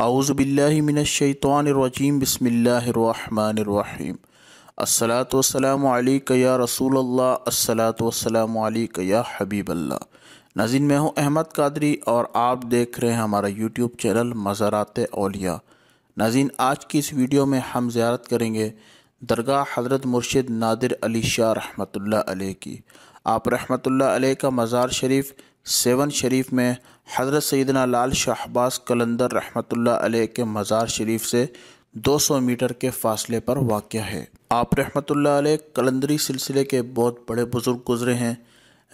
आउज़बिल्लिमिनशैतवानरजीम बसमीम अस्सलात वसलाम या रसूल अल्लाह अस्सलात वसलाम या हबीब अल्लाह नाजिन मैं हूँ अहमद कादरी और आप देख रहे हैं हमारा यूट्यूब चैनल मज़ारात अलिया नाजिन आज की इस वीडियो में हम ज्यारत करेंगे दरगाह हज़रत मुर्शिद नादिर अली शाह रहमतुल्लाह अलैह की आप रहमतुल्लाह अलैह का मज़ार शरीफ सेवन शरीफ में हज़रत सैदना लाल शाहबाज कलंदर रहमतुल्लाह अलैह के मज़ार शरीफ से 200 मीटर के फासले पर वाक़ है आप रहमतुल्लाह अलैह कलंदरी सिलसिले के बहुत बड़े बुज़ुर्ग गुजरे हैं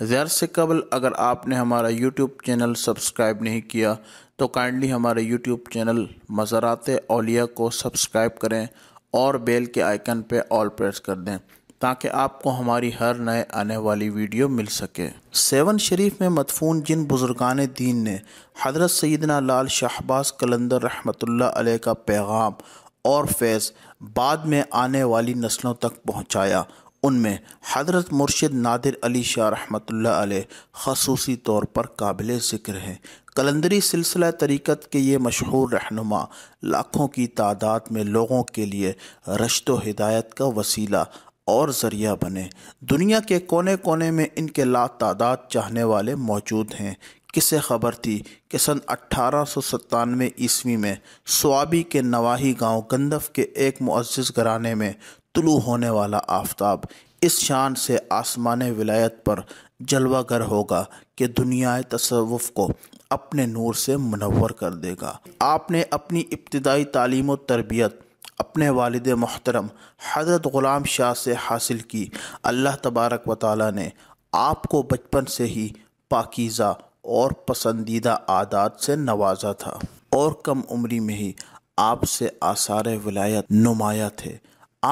ज़ैर से कबल अगर आपने हमारा यूट्यूब चैनल सब्सक्राइब नहीं किया तो काइंडली हमारे यूट्यूब चैनल मज़ारात अलिया को सब्सक्राइब करें और बेल के आइकन पर ऑल प्रेस कर दें ताकि आपको हमारी हर नए आने वाली वीडियो मिल सके सेवन शरीफ में मदफून जिन बुज़ुर्गान दीन ने हज़रत सैदना लाल शाहबाज कलंदर रहमत अलैह का पैगाम और फैज़ बाद में आने वाली नस्लों तक पहुँचाया उनमें हजरत मुर्शिद नादिर अली शाह रहमत खूसी तौर पर काबिल ज़िक्र हैं कलंदरी सिलसिला तरीक़त के ये मशहूर रहनुमा लाखों की तादाद में लोगों के लिए रश्त हिदायत का वसीला और ज़रिया बने दुनिया के कोने कोने में इनके ला तादाद चाहने वाले मौजूद हैं किसे खबर थी कि सन अट्ठारह सौ सत्तानवे ईस्वी में स्वाबी के नवाही गांव गंदफ के एक मुआज़ घराने में तुलू होने वाला आफताब इस शान से आसमान विलायत पर जलवागर होगा कि दुनिया तसवुफ़ को अपने नूर से मनवर कर देगा आपने अपनी इब्तदाई तालीम तरबियत अपने वालद मोहतरम हज़रत ग़ुलाम शाह से हासिल की अल्लाह तबारक व ताली ने आपको बचपन से ही पाकिज़ा और पसंदीदा आदात से नवाजा था और कम उम्री में ही आपसे आसार विलायत नुमाया थे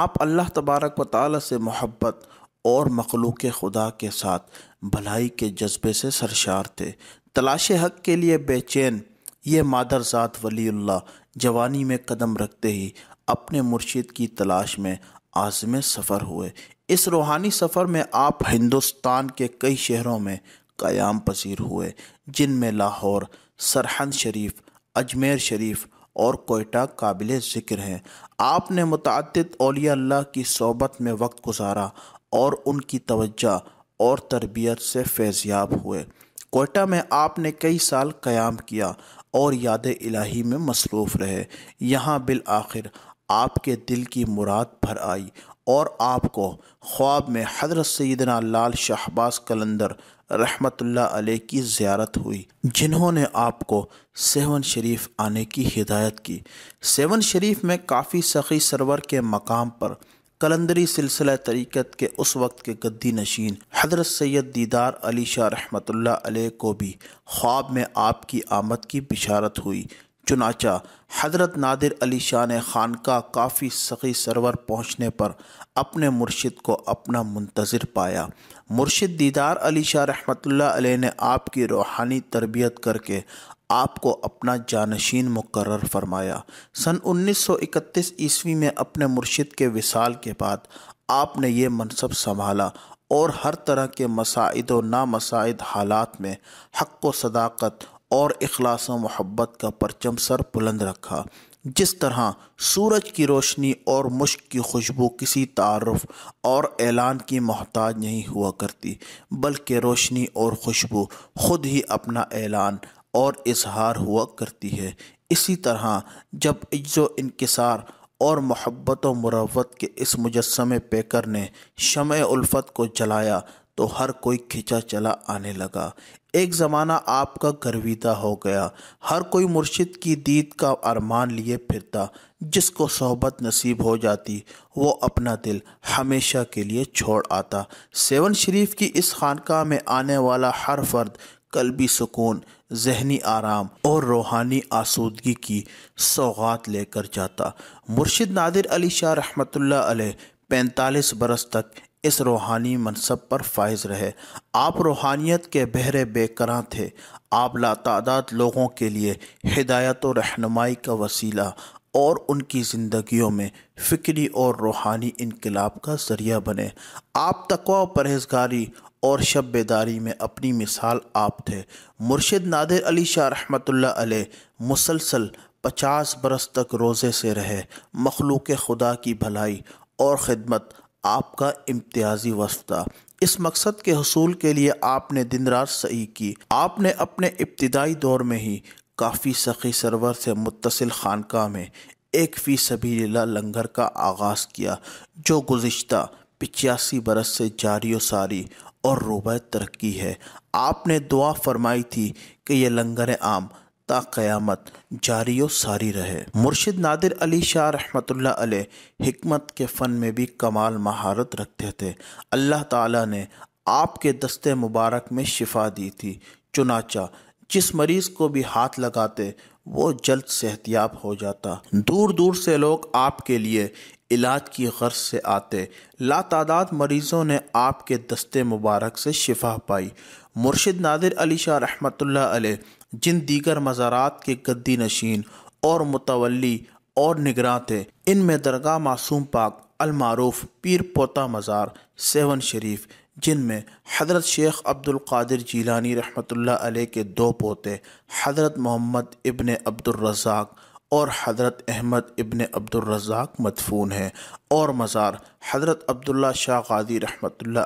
आप अल्लाह तबारक व ताली से मोहब्बत और मखलूक खुदा के साथ भलाई के जज्बे से सरशार थे तलाश हक के लिए बेचैन ये मादरजात वली जवानी में कदम रखते ही अपने मुर्शिद की तलाश में आज़म सफ़र हुए इस रूहानी सफ़र में आप हिंदुस्तान के कई शहरों में क़याम पसीर हुए जिनमें लाहौर सरहंद शरीफ अजमेर शरीफ और कोयटा काबिल ज़िक्र हैं आपने मुतद अलिया अल्लाह की सोबत में वक्त गुजारा और उनकी तवज्जा और तरबियत से फैज़याब हुए कोयटा में आपने कई साल क़याम किया और याद इलाही में मसरूफ़ रहे यहाँ बिल आखिर आपके दिल की मुराद भर आई और आपको ख्वाब में हजरत सैदना लाल शहबाज कलंदर रहमतुल्लाह अलैह की ज़्यारत हुई जिन्होंने आपको सेवन शरीफ आने की हिदायत की सेवन शरीफ में काफ़ी सखी सरवर के मकाम पर कलंदरी सिलसिला तरीक़त के उस वक्त के गद्दी नशीन हजरत सैयद दीदार अली शाह रहमतुल्लाह अलैह को भी ख्वाब में आपकी आमद की बिशारत हुई चुनाचा हज़रत नादिर अली शाह ने खानका काफ़ी सखी सरवर पहुँचने पर अपने मुर्शिद को अपना मुंतज़र पाया मुर्शिद दीदार अली शाह रहमत अलैह ने आपकी रूहानी तरबियत करके आपको अपना जानशीन मुकर फरमाया सन 1931 ईस्वी में अपने मुर्शिद के विसाल के बाद आपने ये मनसब संभाला और हर तरह के मसाइद व नामसाइद हालात में हक व सदाकत और अखलास मोहब्बत का परचम सर बुलंद रखा जिस तरह सूरज की रोशनी और मुश्क की खुशबू किसी तारफ़ और ऐलान की मोहताज नहीं हुआ करती बल्कि रोशनी और खुशबू खुद ही अपना ऐलान और इजहार हुआ करती है इसी तरह जब इज्जो इनकसार और मोहब्बत व मुरवत के इस मुजस्मे पेकर ने शम उल्फत को जलाया तो हर कोई खिंचा चला आने लगा एक ज़माना आपका गर्विदा हो गया हर कोई मुर्शिद की दीद का अरमान लिए फिरता जिसको सोहबत नसीब हो जाती वो अपना दिल हमेशा के लिए छोड़ आता सेवन शरीफ की इस खानका में आने वाला हर फर्द कलबी सुकून जहनी आराम और रूहानी आसूदगी की सौगात लेकर जाता मुर्शिद नादिर अली शाह रहमत अलैह पैंतालीस बरस तक इस रूहानी मनसब पर फायज रहे आप रूहानियत के बहरे बेकर थे आप लातादाद लोगों के लिए हिदायत और रहनुमाई का वसीला और उनकी ज़िंदगियों में फ़िक्री और रूहानी इनकलाब का ज़रिया बने आप तकवा परहेजगारी और शबेदारी में अपनी मिसाल आप थे मुर्शद नादिर अली शाह रहमत मुसलसल पचास बरस तक रोज़े से रहे मखलूक खुदा की भलाई और ख़दमत आपका इम्तियाजी वस्ता इस मकसद के हसूल के लिए आपने दिन रात सही की आपने अपने इब्तदाई दौर में ही काफ़ी सखी सरवर से मुतसिल खानक में एक फ़ी सभी लंगर का आगाज़ किया जो गुज्त पिचासी बरस से जारी सारी और रूबा तरक्की है आपने दुआ फरमाई थी कि यह लंगर आम ता क़यामत जारी व सारी रहे मुर्शिद नादिर अली शाह रहमत अलैह के फ़न में भी कमाल महारत रखते थे अल्लाह ताला ने आपके दस्ते मुबारक में शिफा दी थी चुनाचा जिस मरीज़ को भी हाथ लगाते वो जल्द सेहतियाब हो जाता दूर दूर से लोग आपके लिए इलाज की गर्ज से आते लातादाद मरीज़ों ने आपके दस्ते मुबारक से शिफा पाई मुर्शिद नादिर अली शाह रहमत जिन दीगर मज़ारात के गद्दी नशीन और मुतवली और निगरान थे इनमें दरगाह मासूम पाक अलमारूफ पीर पोता मज़ार सेवन शरीफ जिनमें हज़रत शेख अब्दुल कादिर जीलानी रहमतुल्लाह अलैह के दो पोते हज़रत मोहम्मद अब्दुल अब्दुलरज़ाक और हज़रत अहमद इबन अब्दुलरजाक मदफून है और मज़ार हज़रत अब्दुल्ला शाह गादी रहमतुल्ला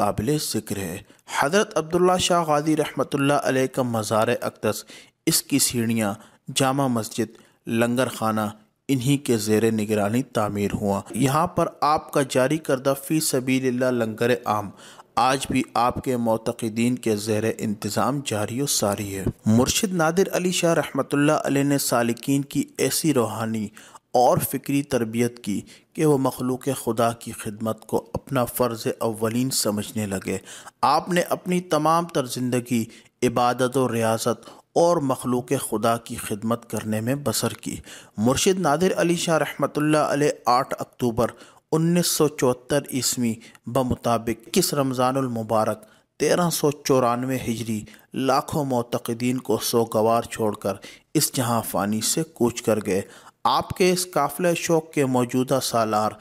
काबिल ज़िक्र है हज़रत अब्दुल्ला शाह गादी रहमतुल्ला का मज़ार अकदस इसकी सीढ़ियाँ जामा मस्जिद लंगर खाना इन्हीं के जेर निगरानी तामीर हुआ यहाँ पर आपका जारी करदा फ़ी सबील लंगर आम आज भी आपके मोतदीन के जेर इंतज़ाम जारी व सारी है मुर्शिद नादिर अली शाह रहमत अलैह ने सालिकीन की ऐसी रूहानी और फ़िक्री तरबियत की कि वह मखलूक खुदा की खिदमत को अपना फ़र्ज़ अवलिन समझने लगे आपने अपनी तमाम तर ज़िंदगी इबादत व रियासत और मखलूक खुदा की खिदमत करने में बसर की मुर्शिद नादिर अली शाह रहमत आठ अक्टूबर 1974 ईस्वी बमुताबिक किस रमज़ानमबारक तेरह सौ चौरानवे हिजरी लाखों मोतदीन को सोगवार छोड़कर इस जहां फ़ानी से कूच कर गए आपके इस काफिले शौक के मौजूदा सालार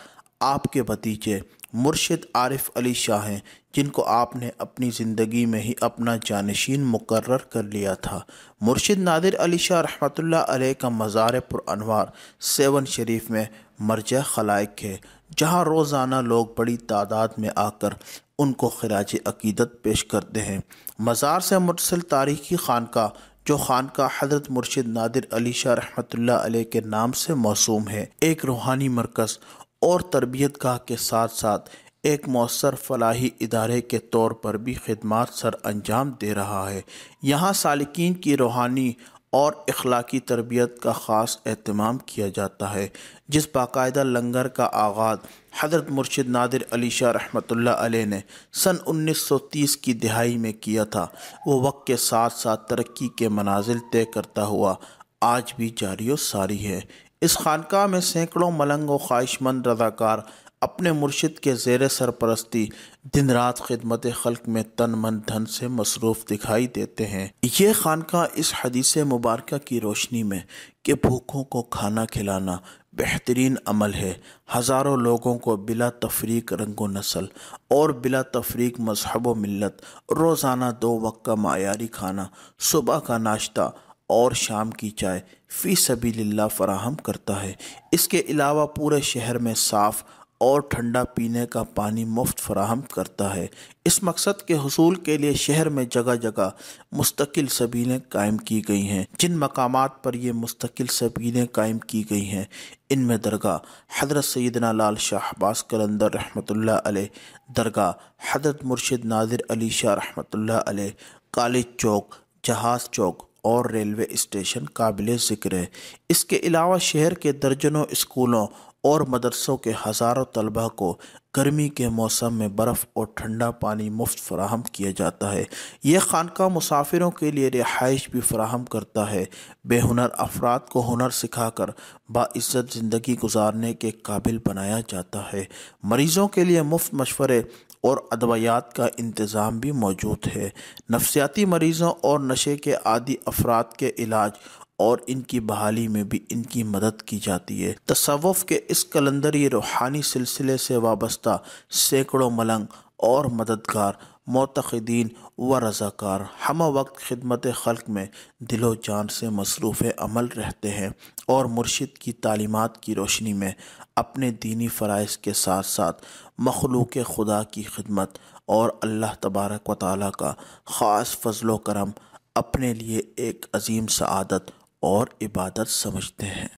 आपके भतीजे मुर्शिद आरिफ अली शाह हैं जिनको आपने अपनी ज़िंदगी में ही अपना जानशीन मुकर कर लिया था मुर्शिद नादिर अली शाह रहमतुल्लाह अलैह का मज़ार पुरानवार सेवन शरीफ में मरजा खलाइक है जहाँ रोज़ाना लोग बड़ी तादाद में आकर उनको खराज अकीदत पेश करते हैं मज़ार से मुसल तारीखी खानका जो खानका हजरत मुर्शिद नादिर अली शाह रहमत के नाम से मौसूम है एक रूहानी मरकज़ और तरबियत गाह के साथ साथ एक मौसर फलाही इदारे के तौर पर भी खदमात सर अंजाम दे रहा है यहाँ सालकिन की रूहानी और अखलाकी तरबियत का ख़ास अहतमाम किया जाता है जिस बाकायदा लंगर का आगाज़ हज़रत मुर्शिद नादिर अली शाह रहमत अलैह ने सन 1930 की दिहाई में किया था वो वक्त के साथ साथ तरक्की के मनाजिल तय करता हुआ आज भी जारी सारी है इस खानका में सैकड़ों मलंग व ख्वाहिशमंद रजाकार अपने मुर्शिद के जेर सरपरस्ती दिन रात खिदमत खल्क में तन मन धन से मसरूफ़ दिखाई देते हैं ये खानका इस हदीस मुबारक की रोशनी में कि भूखों को खाना खिलाना बेहतरीन अमल है हज़ारों लोगों को बिला तफरीक रंगो नसल और बिला तफरीक मजहब व मिलत रोज़ाना दो वक्त का मायारी खाना सुबह का नाश्ता और शाम की चाय फ़ी सभी फराहम करता है इसके अलावा पूरे शहर में साफ़ और ठंडा पीने का पानी मुफ्त फराहम करता है इस मकसद के हसूल के लिए शहर में जगह जगह मुस्तकिल सबीलें कायम की गई हैं जिन मकाम पर यह मुस्तकिल सबीलें कायम की गई हैं इनमें दरगाह हजरत सैदना लाल शाह अब्बास कलंदर रहमतुल्लाह दरगाह हजरत मुर्शिद नादिर अली शाह रहमतुल्लाह अलैह कालेज चौक जहाज चौक और रेलवे स्टेशन काबिल ज़िक्र है इसके अलावा शहर के दर्जनों स्कूलों और मदरसों के हज़ारों तलबा को गर्मी के मौसम में बर्फ़ और ठंडा पानी मुफ्त फराहम किया जाता है ये खानका मुसाफिरों के लिए रिहाइश भी फ्राहम करता है बेहनर अफराद को हुनर सिखाकर बाज़्ज़त ज़िंदगी गुजारने के काबिल बनाया जाता है मरीज़ों के लिए मुफ्त मशवरे और अद्वियात का इंतज़ाम भी मौजूद है नफसियाती मरीज़ों और नशे के आदि अफराद के इलाज और इनकी बहाली में भी इनकी मदद की जाती है तसवफ़ के इस कलंदरी रूहानी सिलसिले से वाबस्ता सैकड़ों मलंग और मददगार मोतदीन व रज़ाकार हम वक्त खिदमत खल्क में दिलो जान से मसरूफ़ अमल रहते हैं और मुर्शिद की तालीमत की रोशनी में अपने दीनी फ़रज़ के साथ साथ मखलूक खुदा की खिदमत और अल्लाह तबारक व ताली का ख़ास फजलो करम अपने लिए एक अजीम सदत और इबादत समझते हैं